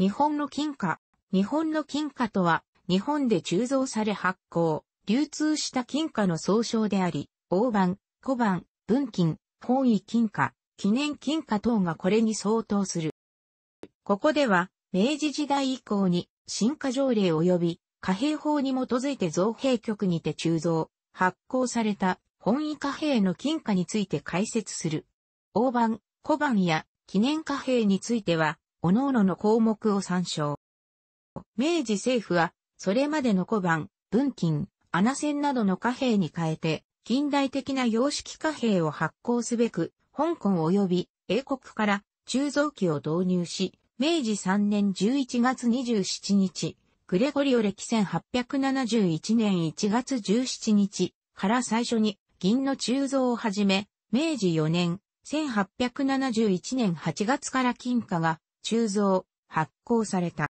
日本の金貨。日本の金貨とは、日本で鋳造され発行、流通した金貨の総称であり、大判、小判、文金、本位金貨、記念金貨等がこれに相当する。ここでは、明治時代以降に、新貨条例及び、貨幣法に基づいて造幣局にて鋳造、発行された本位貨幣の金貨について解説する。大判、小判や記念貨幣については、各々の項目を参照。明治政府は、それまでの小判、文金、穴線などの貨幣に変えて、近代的な様式貨幣を発行すべく、香港及び英国から鋳造機を導入し、明治3年11月27日、グレゴリオ歴1871年1月17日から最初に銀の鋳造を始め、明治4年1871年8月から金貨が鋳造、発行された。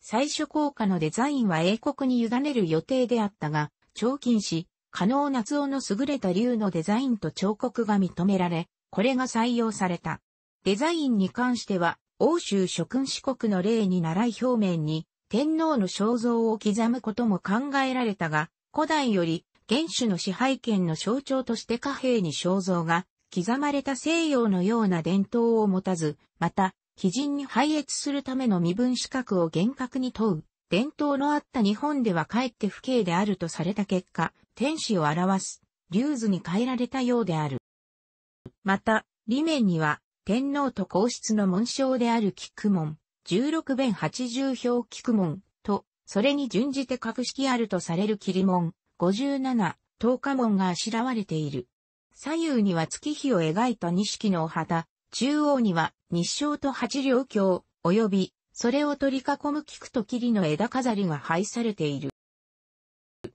最初効果のデザインは英国に委ねる予定であったが、長金し、加納夏夫の優れた竜のデザインと彫刻が認められ、これが採用された。デザインに関しては、欧州諸君四国の例に習い表面に、天皇の肖像を刻むことも考えられたが、古代より元首の支配権の象徴として貨幣に肖像が刻まれた西洋のような伝統を持たず、また基人に配列するための身分資格を厳格に問う。伝統のあった日本ではかえって不敬であるとされた結果、天使を表す、竜図に変えられたようである。また、理面には、天皇と皇室の紋章である菊門、16弁80票菊門と、それに準じて格式あるとされる霧門、57、10日門があしらわれている。左右には月日を描いた錦のお肌、中央には日照と八両鏡、及び、それを取り囲む菊と霧の枝飾りが配されている。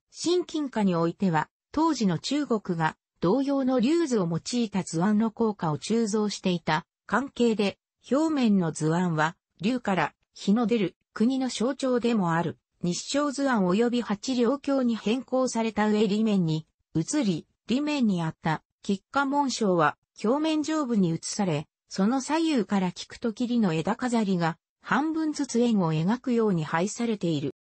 新金貨においては、当時の中国が同様の竜図を用いた図案の効果を鋳造していた関係で、表面の図案は、竜から日の出る国の象徴でもある日照図案及び八両鏡に変更された上裏面に移り、裏面にあった吉家紋章は表面上部に移され、その左右から菊と霧の枝飾りが半分ずつ円を描くように配されている。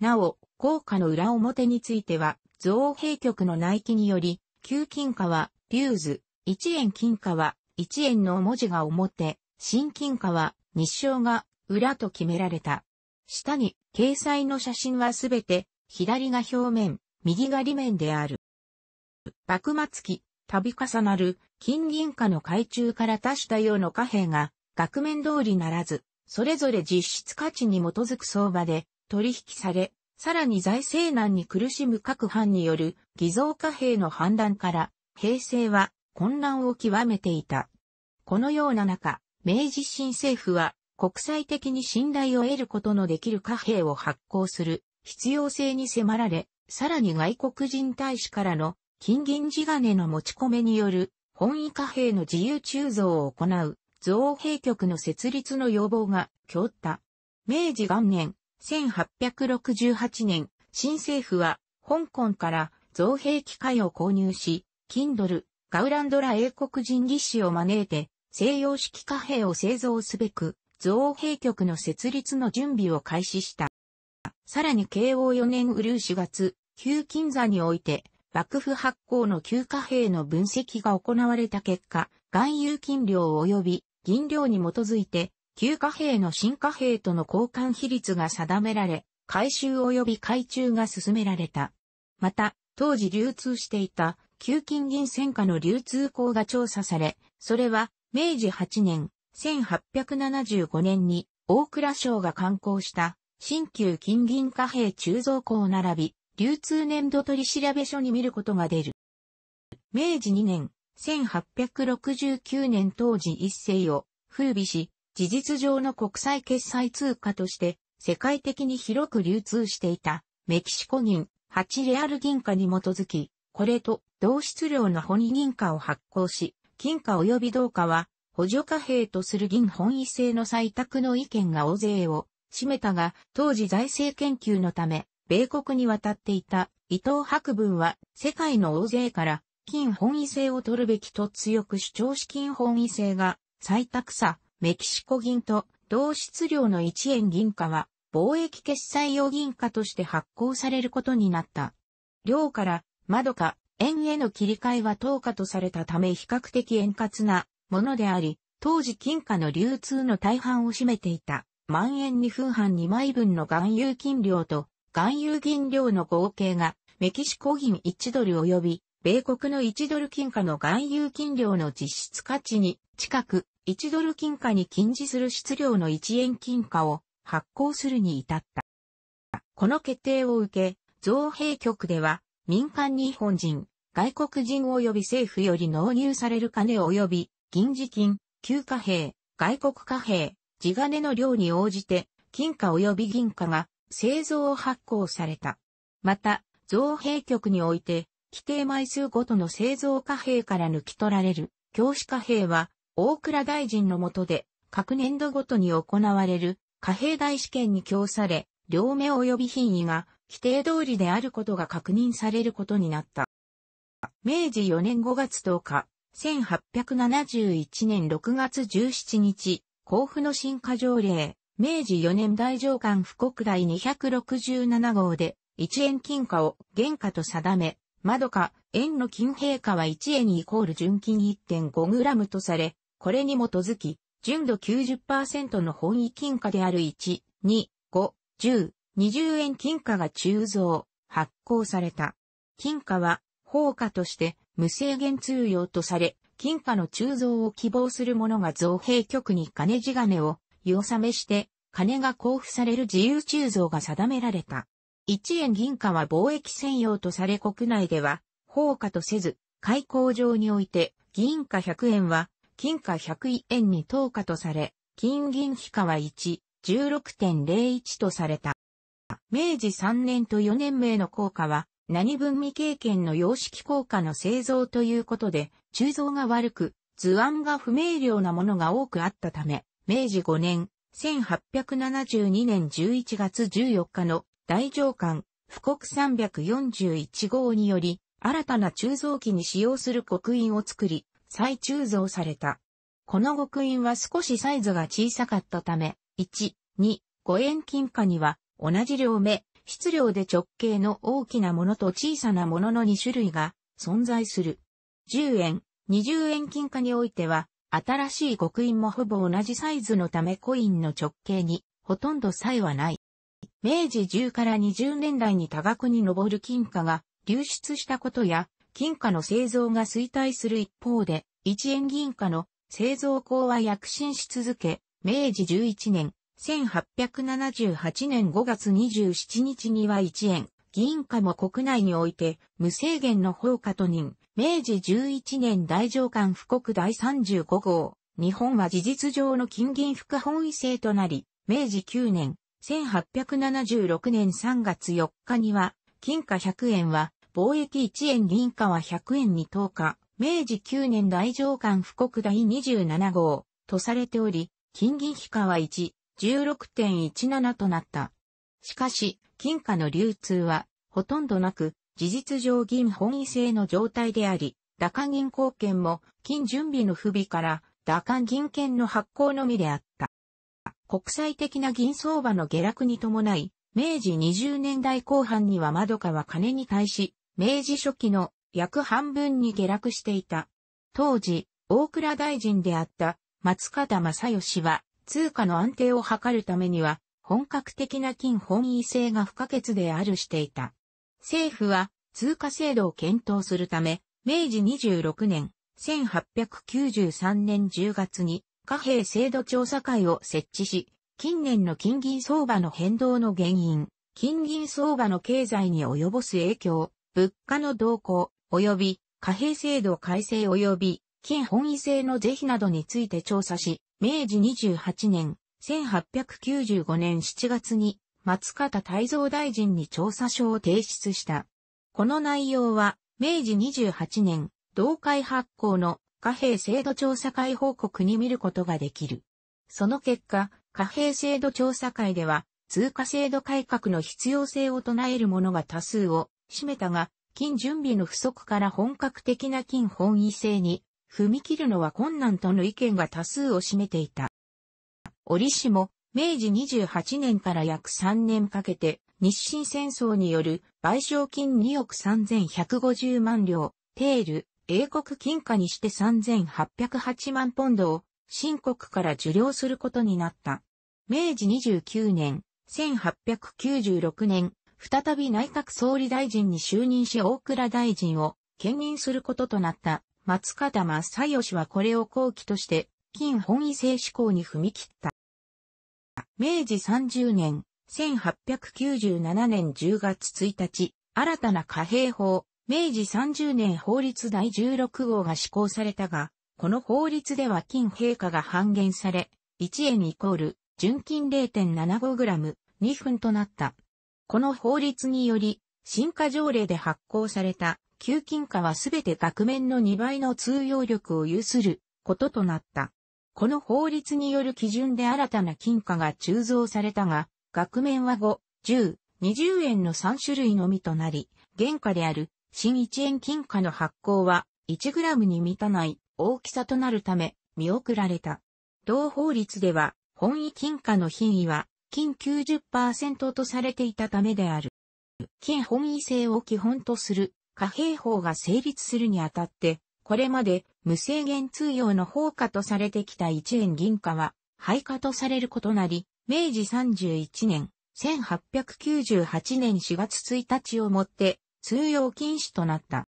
なお、硬貨の裏表については、造幣局の内記により、旧金貨は、リューズ、一円金貨は、一円の文字が表、新金貨は、日照が、裏と決められた。下に、掲載の写真はすべて、左が表面、右が裏面である。幕末期、度重なる金銀貨の海中から足した様の貨幣が額面通りならず、それぞれ実質価値に基づく相場で取引され、さらに財政難に苦しむ各藩による偽造貨幣の判断から、平成は混乱を極めていた。このような中、明治新政府は国際的に信頼を得ることのできる貨幣を発行する必要性に迫られ、さらに外国人大使からの金銀地金の持ち込めによる本位貨幣の自由鋳造を行う造幣局の設立の要望が強った。明治元年、1868年、新政府は香港から造幣機械を購入し、金ドル、ガウランドラ英国人技師を招いて西洋式貨幣を製造すべく造幣局の設立の準備を開始した。さらに慶応4年うるう4月、旧金座において幕府発行の旧貨幣の分析が行われた結果、含有金量及び銀量に基づいて、旧貨幣の新貨幣との交換比率が定められ、回収及び回収が進められた。また、当時流通していた旧金銀戦貨の流通工が調査され、それは明治8年、1875年に大蔵省が刊行した新旧金銀貨幣鋳造工を並び、流通年度取調書に見ることが出る。明治2年、1869年当時一世を風靡し、事実上の国際決済通貨として世界的に広く流通していたメキシコ人8レアル銀貨に基づき、これと同質量の本銀貨を発行し、金貨及び銅貨は補助貨幣とする銀本位制の採択の意見が大勢を占めたが、当時財政研究のため、米国に渡っていた伊藤博文は世界の大勢から金本位制を取るべきと強く主張し金本位制が最択さ、メキシコ銀と同質量の1円銀貨は貿易決済用銀貨として発行されることになった。量から窓か円への切り替えは等価とされたため比較的円滑なものであり、当時金貨の流通の大半を占めていた。万円に分半2枚分の含有金量と含有銀量の合計がメキシコ銀1ドル及び米国の1ドル金貨の含有金量の実質価値に近く1ドル金貨に禁じする質量の1円金貨を発行するに至った。この決定を受け、造幣局では民間日本人、外国人及び政府より納入される金及び銀次金、旧貨幣、外国貨幣、地金の量に応じて金貨及び銀貨が製造を発行された。また、造幣局において、規定枚数ごとの製造貨幣から抜き取られる、教師貨幣は、大倉大臣の下で、各年度ごとに行われる、貨幣大試験に供され、両目及び品位が、規定通りであることが確認されることになった。明治4年5月10日、1871年6月17日、甲府の新化条例、明治4年大上官布告第267号で、一円金貨を原価と定め、窓か、円の金平価は1円イコール純金 1.5g とされ、これに基づき、純度90%の本位金貨である1、2、5、10、20円金貨が鋳造、発行された。金貨は、放貨として無制限通用とされ、金貨の鋳造を希望する者が造幣局に金地金を湯納めして、金が交付される自由鋳造が定められた。一円銀貨は貿易専用とされ国内では、放貨とせず、開口上において、銀貨100円は、金貨101円に等価とされ、金銀比価は1、16.01とされた。明治3年と4年名の効果は、何分未経験の様式効果の製造ということで、鋳造が悪く、図案が不明瞭なものが多くあったため、明治5年、1872年11月14日の大上官、富国341号により、新たな鋳造機に使用する刻印を作り、再鋳造された。この刻印は少しサイズが小さかったため、1、2、5円金貨には同じ両目、質量で直径の大きなものと小さなものの2種類が存在する。10円、20円金貨においては新しい極印もほぼ同じサイズのためコインの直径にほとんど差異はない。明治10から20年代に多額に上る金貨が流出したことや、金貨の製造が衰退する一方で、1円銀貨の製造工は躍進し続け、明治11年、1878年5月27日には1円、銀貨も国内において無制限の放火と認明治11年大上官布告第35号、日本は事実上の金銀副本位制となり、明治9年、1876年3月4日には、金貨100円は、貿易1円銀貨は100円に等価、明治9年大上官布告第27号、とされており、金銀比価は1、16.17となった。しかし、金貨の流通は、ほとんどなく、事実上銀本位制の状態であり、打艦銀行券も金準備の不備から打艦銀券の発行のみであった。国際的な銀相場の下落に伴い、明治20年代後半には窓かは金に対し、明治初期の約半分に下落していた。当時、大倉大臣であった松方正義は、通貨の安定を図るためには、本格的な金本位制が不可欠であるしていた。政府は通貨制度を検討するため、明治26年、1893年10月に貨幣制度調査会を設置し、近年の金銀相場の変動の原因、金銀相場の経済に及ぼす影響、物価の動向、及び貨幣制度改正及び金本位制の是非などについて調査し、明治28年、1895年7月に松方泰造大臣に調査書を提出した。この内容は、明治28年、同会発行の貨幣制度調査会報告に見ることができる。その結果、貨幣制度調査会では、通貨制度改革の必要性を唱える者が多数を占めたが、金準備の不足から本格的な金本位制に踏み切るのは困難との意見が多数を占めていた。折しも、明治28年から約3年かけて、日清戦争による賠償金2億3150万両、テール、英国金貨にして3808万ポンドを、新国から受領することになった。明治29年、1896年、再び内閣総理大臣に就任し大倉大臣を兼任することとなった松方正義はこれを後期として、金本位制施行に踏み切った。明治30年、1897年10月1日、新たな貨幣法、明治30年法律第16号が施行されたが、この法律では金陛下が半減され、1円イコール、純金 0.75g、2分となった。この法律により、新化条例で発行された、旧金貨はすべて額面の2倍の通用力を有することとなった。この法律による基準で新たな金貨が鋳造されたが、額面は5、10、20円の3種類のみとなり、原価である新1円金貨の発行は1ムに満たない大きさとなるため見送られた。同法律では本位金貨の品位は金90%とされていたためである。金本位制を基本とする貨幣法が成立するにあたってこれまで無制限通用の放火とされてきた一円銀貨は廃貨とされることなり、明治31年、1898年4月1日をもって通用禁止となった。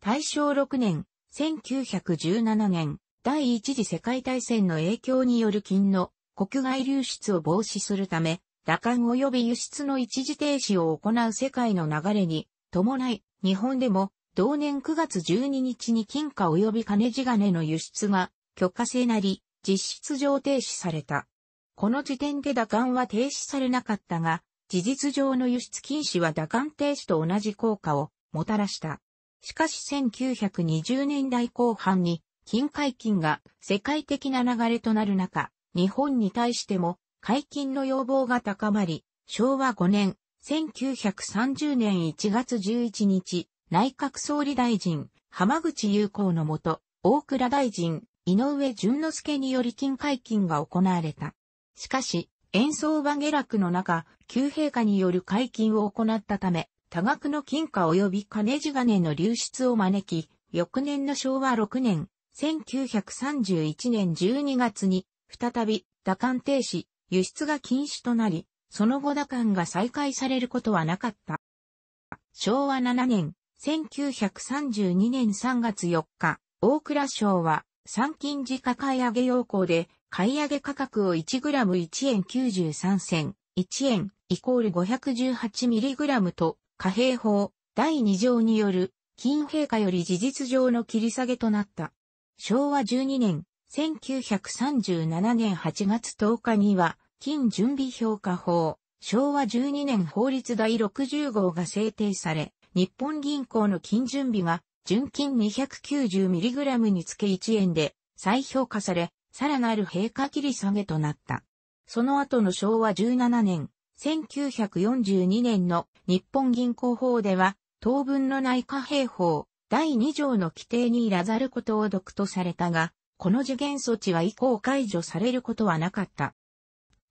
大正6年、1917年、第一次世界大戦の影響による金の国外流出を防止するため、打艦及び輸出の一時停止を行う世界の流れに伴い、日本でも同年9月12日に金貨及び金地金の輸出が許可制なり、実質上停止された。この時点で打艦は停止されなかったが、事実上の輸出禁止は打艦停止と同じ効果をもたらした。しかし1920年代後半に金解禁が世界的な流れとなる中、日本に対しても解禁の要望が高まり、昭和5年1930年1月11日、内閣総理大臣、浜口優子のもと、大倉大臣、井上淳之介により金解禁が行われた。しかし、演奏場下落の中、旧陛下による解禁を行ったため、多額の金貨及び金地金の流出を招き、翌年の昭和6年、1931年12月に、再び、打艦停止、輸出が禁止となり、その後打艦が再開されることはなかった。昭和7年、1932年3月4日、大蔵省は、三金自家買い上げ要項で、買い上げ価格を 1g1 円93銭、1円イコール 518mg と、貨幣法第2条による、金陛下より事実上の切り下げとなった。昭和12年、1937年8月10日には、金準備評価法、昭和12年法律第60号が制定され、日本銀行の金準備が純金 290mg につけ1円で再評価され、さらなる平価切り下げとなった。その後の昭和17年、1942年の日本銀行法では、当分の内貨幣法第2条の規定にいらざることを独とされたが、この次元措置は以降解除されることはなかった。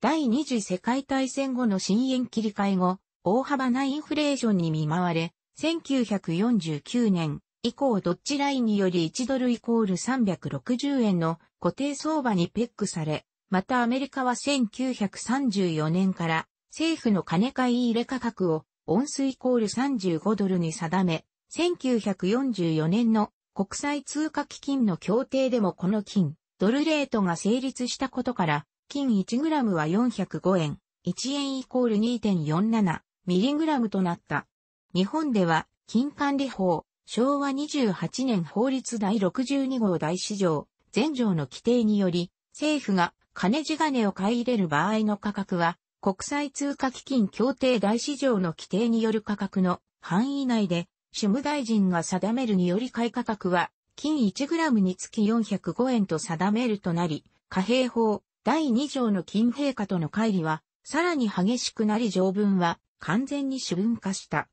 第二次世界大戦後の新円切り替え後、大幅なインフレーションに見舞われ、1949年以降ドッジラインにより1ドルイコール360円の固定相場にペックされ、またアメリカは1934年から政府の金買い入れ価格を温水イコール35ドルに定め、1944年の国際通貨基金の協定でもこの金、ドルレートが成立したことから、金 1g は405円、1円イコール2.47ミリグラムとなった。日本では、金管理法、昭和28年法律第62号大市場、全条の規定により、政府が金地金を買い入れる場合の価格は、国際通貨基金協定大市場の規定による価格の範囲内で、主務大臣が定めるにより買い価格は、金 1g につき405円と定めるとなり、貨幣法第2条の金陛下との乖離は、さらに激しくなり条文は完全に主文化した。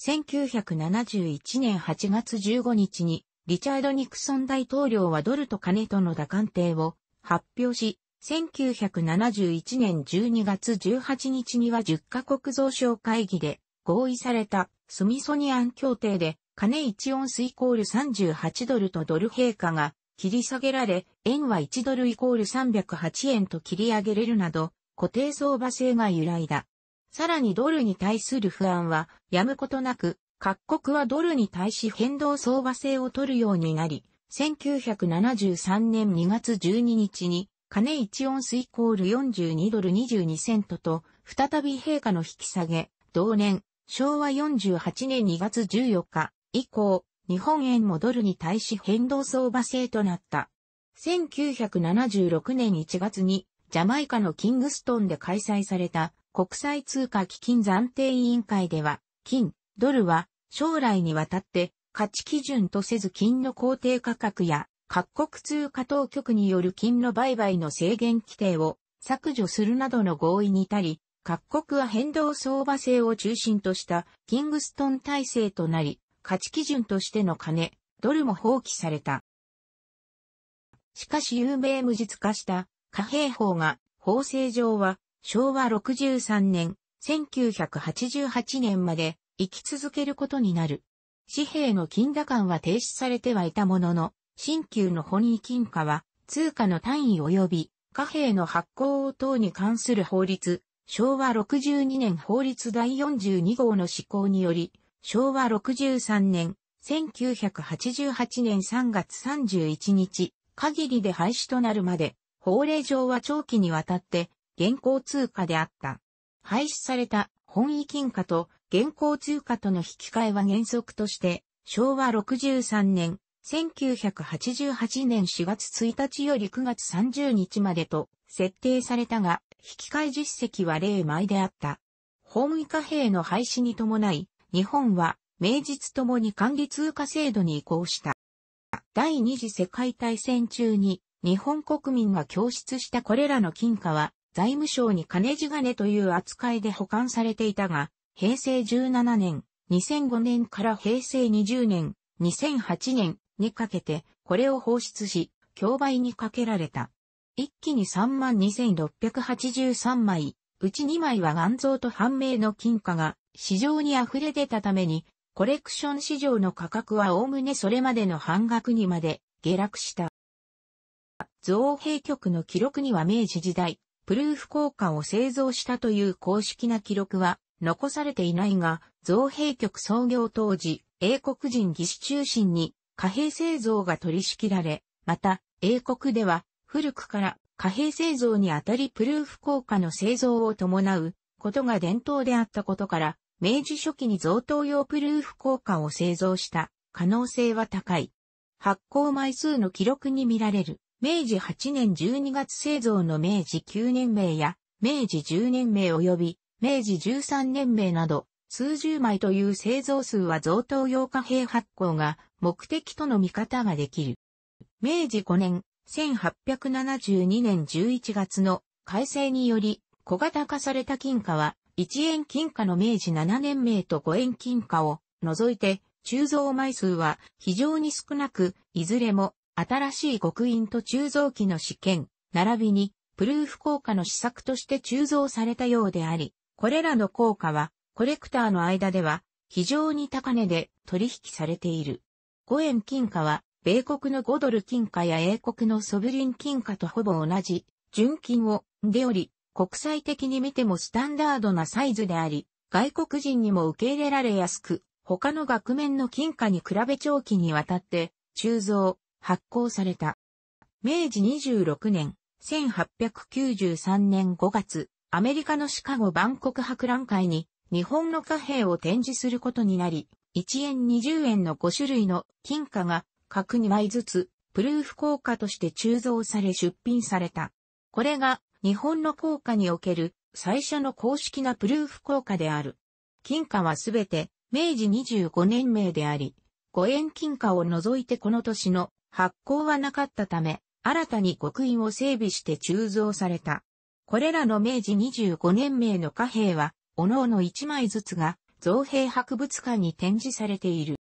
1971年8月15日に、リチャード・ニクソン大統領はドルと金との打鑑定を発表し、1971年12月18日には10カ国増床会議で合意されたスミソニアン協定で金1オンスイコール38ドルとドル陛下が切り下げられ、円は1ドルイコール308円と切り上げれるなど固定相場制が由来だ。さらにドルに対する不安は、やむことなく、各国はドルに対し変動相場制を取るようになり、1973年2月12日に、金1オンスイコール42ドル22セントと、再び陛下の引き下げ、同年、昭和48年2月14日以降、日本円もドルに対し変動相場制となった。1976年1月に、ジャマイカのキングストンで開催された国際通貨基金暫定委員会では、金、ドルは将来にわたって価値基準とせず金の公定価格や各国通貨当局による金の売買の制限規定を削除するなどの合意に至り、各国は変動相場制を中心としたキングストン体制となり、価値基準としての金、ドルも放棄された。しかし有名無実化した貨幣法が法制上は昭和63年、1988年まで生き続けることになる。紙幣の金貨間は停止されてはいたものの、新旧の本位金貨は通貨の単位及び貨幣の発行等に関する法律、昭和62年法律第42号の施行により、昭和63年、1988年3月31日、限りで廃止となるまで、法令上は長期にわたって現行通貨であった。廃止された本位金貨と現行通貨との引き換えは原則として、昭和63年、1988年4月1日より9月30日までと設定されたが、引き換え実績は例枚であった。本位貨幣の廃止に伴い、日本は名実ともに管理通貨制度に移行した。第二次世界大戦中に日本国民が供出したこれらの金貨は財務省に金地金という扱いで保管されていたが、平成17年、2005年から平成20年、2008年にかけて、これを放出し、競売にかけられた。一気に32,683枚、うち2枚は岩像と判明の金貨が市場に溢れ出たために、コレクション市場の価格は概ねそれまでの半額にまで下落した。造幣局の記録には明治時代、プルーフ効果を製造したという公式な記録は残されていないが、造幣局創業当時、英国人技師中心に貨幣製造が取り仕切られ、また、英国では古くから貨幣製造にあたりプルーフ効果の製造を伴うことが伝統であったことから、明治初期に贈答用プルーフ効果を製造した可能性は高い。発行枚数の記録に見られる。明治8年12月製造の明治9年名や、明治10年名及び、明治13年名など、数十枚という製造数は贈答用貨幣発行が目的との見方ができる。明治5年、1872年11月の改正により、小型化された金貨は、1円金貨の明治7年名と5円金貨を除いて、鋳造枚数は非常に少なく、いずれも新しい極印と鋳造機の試験、並びに、プルーフ効果の施策として鋳造されたようであり、これらの効果は、コレクターの間では、非常に高値で取引されている。5円金貨は、米国の5ドル金貨や英国のソブリン金貨とほぼ同じ、純金を、でおり、国際的に見てもスタンダードなサイズであり、外国人にも受け入れられやすく、他の額面の金貨に比べ長期にわたって、鋳造、発行された。明治26年、1893年5月、アメリカのシカゴ万国博覧会に日本の貨幣を展示することになり、1円20円の5種類の金貨が各2枚ずつプルーフ効果として鋳造され出品された。これが日本の効果における最初の公式なプルーフ効果である。金貨はすべて明治25年名であり、5円金貨を除いてこの年の発行はなかったため、新たに刻印を整備して鋳造された。これらの明治25年名の貨幣は、おのおの1枚ずつが、造幣博物館に展示されている。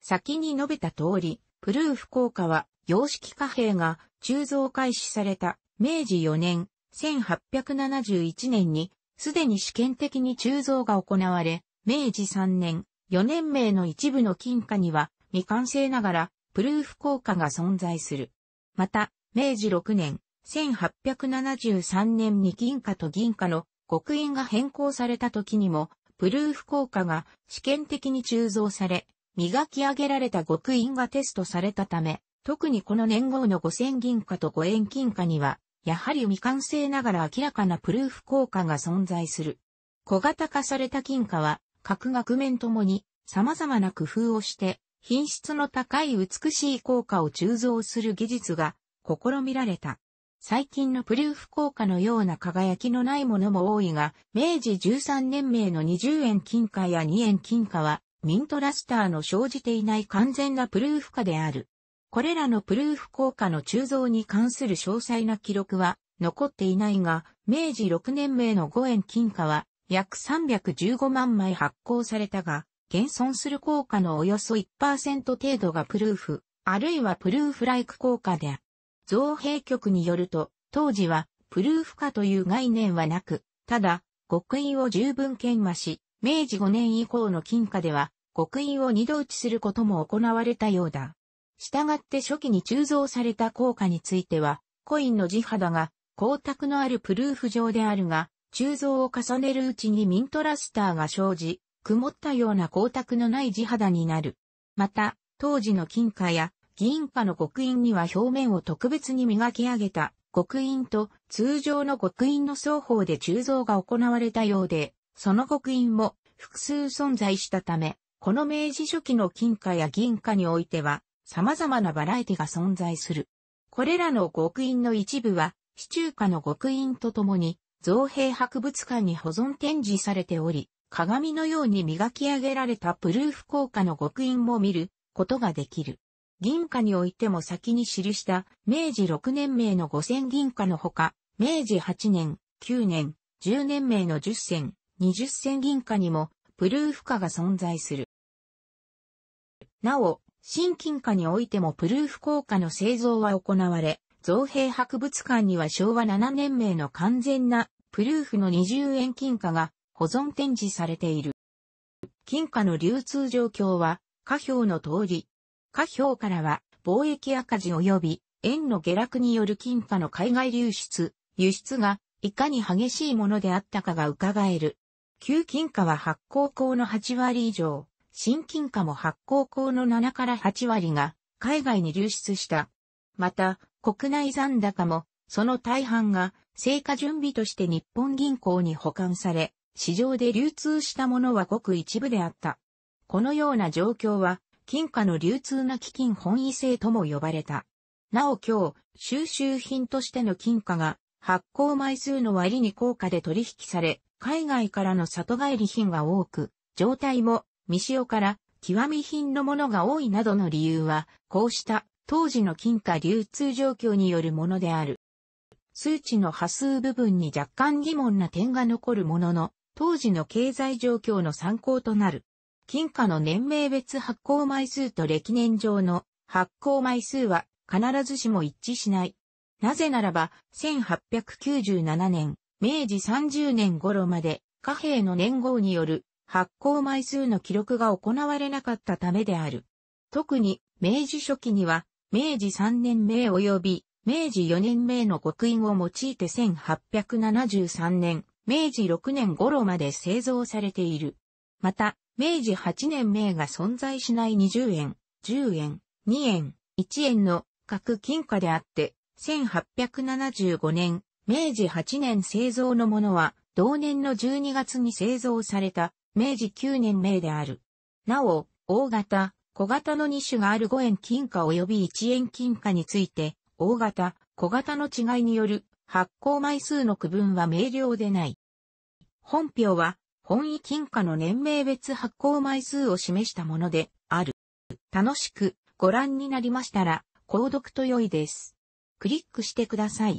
先に述べた通り、プルーフ効果は、様式貨幣が鋳造開始された明治4年1871年に、すでに試験的に鋳造が行われ、明治3年、4年名の一部の金貨には、未完成ながら、プルーフ効果が存在する。また、明治6年、1873年に銀貨と銀貨の極印が変更された時にも、プルーフ効果が試験的に鋳造され、磨き上げられた極印がテストされたため、特にこの年号の5000銀貨と5円金貨には、やはり未完成ながら明らかなプルーフ効果が存在する。小型化された金貨は、各額面ともに様々な工夫をして品質の高い美しい効果を鋳造する技術が試みられた。最近のプルーフ効果のような輝きのないものも多いが、明治13年名の20円金貨や2円金貨は、ミントラスターの生じていない完全なプルーフ化である。これらのプルーフ効果の鋳造に関する詳細な記録は残っていないが、明治6年名の5円金貨は約315万枚発行されたが、現存する効果のおよそ1%程度がプルーフ、あるいはプルーフライク効果である。造幣局によると、当時はプルーフ化という概念はなく、ただ、極印を十分研磨し、明治5年以降の金貨では、極印を二度打ちすることも行われたようだ。従って初期に鋳造された効果については、コインの地肌が光沢のあるプルーフ状であるが、鋳造を重ねるうちにミントラスターが生じ、曇ったような光沢のない地肌になる。また、当時の金貨や銀貨の極印には表面を特別に磨き上げた極印と通常の極印の双方で鋳造が行われたようで、その極印も複数存在したため、この明治初期の金貨や銀貨においては様々なバラエティが存在する。これらの極印の一部は、市中華の極印とともに、造幣博物館に保存展示されており、鏡のように磨き上げられたプルーフ効果の極印も見ることができる。銀貨においても先に記した明治6年名の5銭銀貨のほか、明治8年、9年、10年名の10銭、20銭銀貨にもプルーフ化が存在する。なお、新金貨においてもプルーフ効果の製造は行われ、造幣博物館には昭和7年名の完全なプルーフの20円金貨が保存展示されている。金貨の流通状況は、下表の通り。下表からは、貿易赤字及び、円の下落による金貨の海外流出、輸出が、いかに激しいものであったかが伺える。旧金貨は発行口の8割以上、新金貨も発行口の7から8割が、海外に流出した。また、国内残高も、その大半が、成果準備として日本銀行に保管され、市場で流通したものはごく一部であった。このような状況は、金貨の流通な基金本位制とも呼ばれた。なお今日、収集品としての金貨が発行枚数の割に高価で取引され、海外からの里帰り品が多く、状態も未使用から極み品のものが多いなどの理由は、こうした当時の金貨流通状況によるものである。数値の波数部分に若干疑問な点が残るものの、当時の経済状況の参考となる。金貨の年名別発行枚数と歴年上の発行枚数は必ずしも一致しない。なぜならば、1897年、明治30年頃まで貨幣の年号による発行枚数の記録が行われなかったためである。特に明治初期には、明治3年名及び明治4年名の刻印を用いて1873年、明治6年頃まで製造されている。また、明治8年名が存在しない20円、10円、2円、1円の各金貨であって、1875年、明治8年製造のものは、同年の12月に製造された、明治9年名である。なお、大型、小型の2種がある5円金貨及び1円金貨について、大型、小型の違いによる発行枚数の区分は明瞭でない。本票は、本位金貨の年名別発行枚数を示したものである。楽しくご覧になりましたら、購読と良いです。クリックしてください。